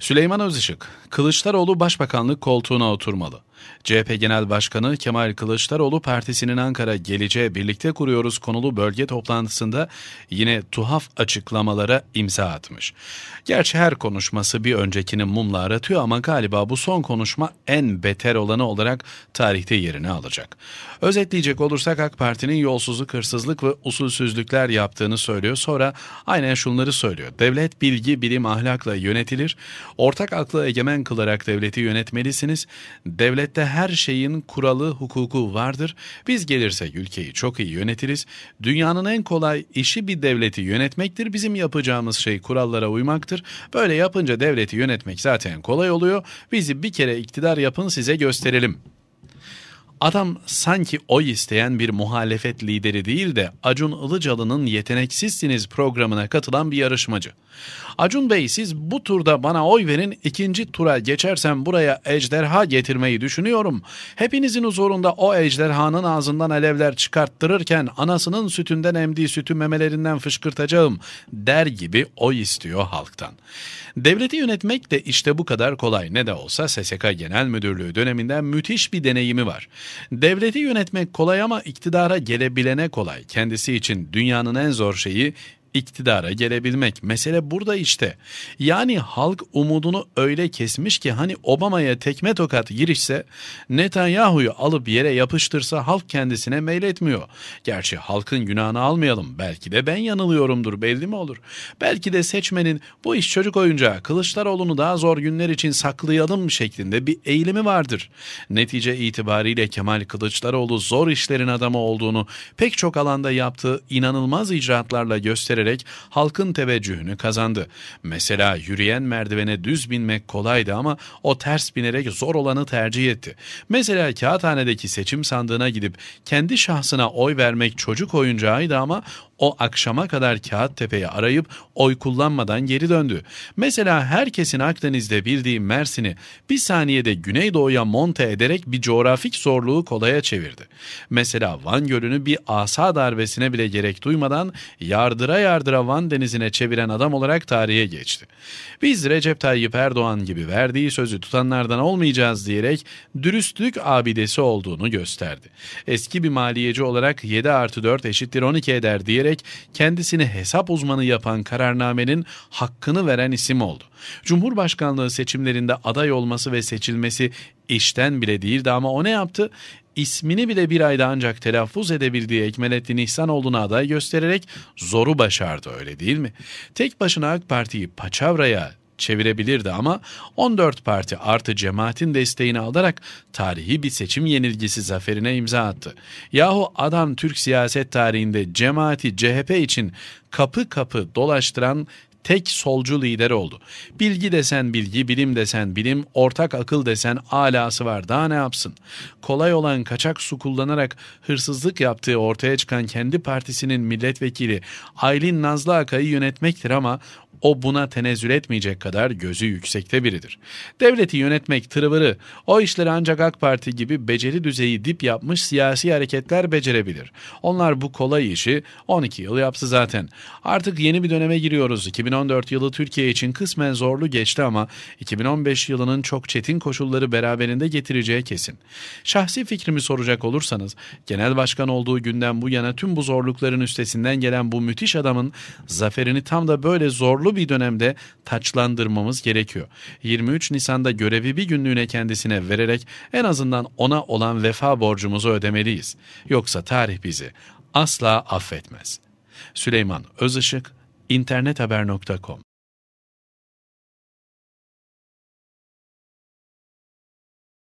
Süleyman Özışık, Kılıçdaroğlu başbakanlık koltuğuna oturmalı. CHP Genel Başkanı Kemal Kılıçdaroğlu partisinin Ankara Geleceğe Birlikte Kuruyoruz konulu bölge toplantısında yine tuhaf açıklamalara imza atmış. Gerçi her konuşması bir öncekinin mumla aratıyor ama galiba bu son konuşma en beter olanı olarak tarihte yerini alacak. Özetleyecek olursak AK Parti'nin yolsuzluk, hırsızlık ve usulsüzlükler yaptığını söylüyor. Sonra aynen şunları söylüyor. Devlet bilgi, bilim, ahlakla yönetilir. Ortak aklı egemen kılarak devleti yönetmelisiniz. Devlet Devlette her şeyin kuralı, hukuku vardır. Biz gelirsek ülkeyi çok iyi yönetiriz. Dünyanın en kolay işi bir devleti yönetmektir. Bizim yapacağımız şey kurallara uymaktır. Böyle yapınca devleti yönetmek zaten kolay oluyor. Bizi bir kere iktidar yapın size gösterelim Adam sanki oy isteyen bir muhalefet lideri değil de Acun Ilıcalı'nın Yeteneksizsiniz programına katılan bir yarışmacı. Acun Bey siz bu turda bana oy verin ikinci tura geçersem buraya ejderha getirmeyi düşünüyorum. Hepinizin huzurunda o ejderhanın ağzından alevler çıkarttırırken anasının sütünden emdiği sütü memelerinden fışkırtacağım der gibi oy istiyor halktan. Devleti yönetmek de işte bu kadar kolay ne de olsa SSK Genel Müdürlüğü döneminden müthiş bir deneyimi var. Devleti yönetmek kolay ama iktidara gelebilene kolay. Kendisi için dünyanın en zor şeyi iktidara gelebilmek. Mesele burada işte. Yani halk umudunu öyle kesmiş ki hani Obama'ya tekme tokat girişse Netanyahu'yu alıp yere yapıştırsa halk kendisine meyletmiyor. Gerçi halkın günahını almayalım. Belki de ben yanılıyorumdur belli mi olur? Belki de seçmenin bu iş çocuk oyuncağı Kılıçdaroğlu'nu daha zor günler için saklayalım şeklinde bir eğilimi vardır. Netice itibariyle Kemal Kılıçdaroğlu zor işlerin adamı olduğunu pek çok alanda yaptığı inanılmaz icraatlarla gösterir göstererek halkın teveccühünü kazandı. Mesela yürüyen merdivene düz binmek kolaydı ama o ters binerek zor olanı tercih etti. Mesela kağıthanedeki seçim sandığına gidip kendi şahsına oy vermek çocuk oyuncağıydı ama o akşama kadar kağıt Kağıttepe'yi arayıp oy kullanmadan geri döndü. Mesela herkesin Akdeniz'de bildiği Mersin'i bir saniyede Güneydoğu'ya monte ederek bir coğrafik zorluğu kolaya çevirdi. Mesela Van Gölü'nü bir asa darbesine bile gerek duymadan yardıra yardıra yardıra Van Denizi'ne çeviren adam olarak tarihe geçti. Biz Recep Tayyip Erdoğan gibi verdiği sözü tutanlardan olmayacağız diyerek dürüstlük abidesi olduğunu gösterdi. Eski bir maliyeci olarak 7 artı 4 eşittir 12 eder diyerek kendisini hesap uzmanı yapan kararnamenin hakkını veren isim oldu. Cumhurbaşkanlığı seçimlerinde aday olması ve seçilmesi işten bile değildi ama o ne yaptı? ismini bile bir ayda ancak telaffuz edebildiği Ekmelettin İhsanoğlu'na aday göstererek zoru başardı öyle değil mi? Tek başına AK Parti'yi paçavraya çevirebilirdi ama 14 parti artı cemaatin desteğini alarak tarihi bir seçim yenilgisi zaferine imza attı. Yahu adam Türk siyaset tarihinde cemaati CHP için kapı kapı dolaştıran tek solcu lider oldu. Bilgi desen bilgi, bilim desen bilim, ortak akıl desen alası var daha ne yapsın? Kolay olan kaçak su kullanarak hırsızlık yaptığı ortaya çıkan kendi partisinin milletvekili Aylin Nazlı Akay'ı yönetmektir ama o buna tenezzül etmeyecek kadar gözü yüksekte biridir. Devleti yönetmek tırıvırı, o işleri ancak AK Parti gibi beceri düzeyi dip yapmış siyasi hareketler becerebilir. Onlar bu kolay işi 12 yıl yapsı zaten. Artık yeni bir döneme giriyoruz. 2014 yılı Türkiye için kısmen zorlu geçti ama 2015 yılının çok çetin koşulları beraberinde getireceği kesin. Şahsi fikrimi soracak olursanız, genel başkan olduğu günden bu yana tüm bu zorlukların üstesinden gelen bu müthiş adamın zaferini tam da böyle zorlu zorlu bir dönemde taçlandırmamız gerekiyor. 23 Nisan'da görevi bir günlüğüne kendisine vererek en azından ona olan vefa borcumuzu ödemeliyiz. Yoksa tarih bizi asla affetmez. Süleyman Özışık, internethaber.com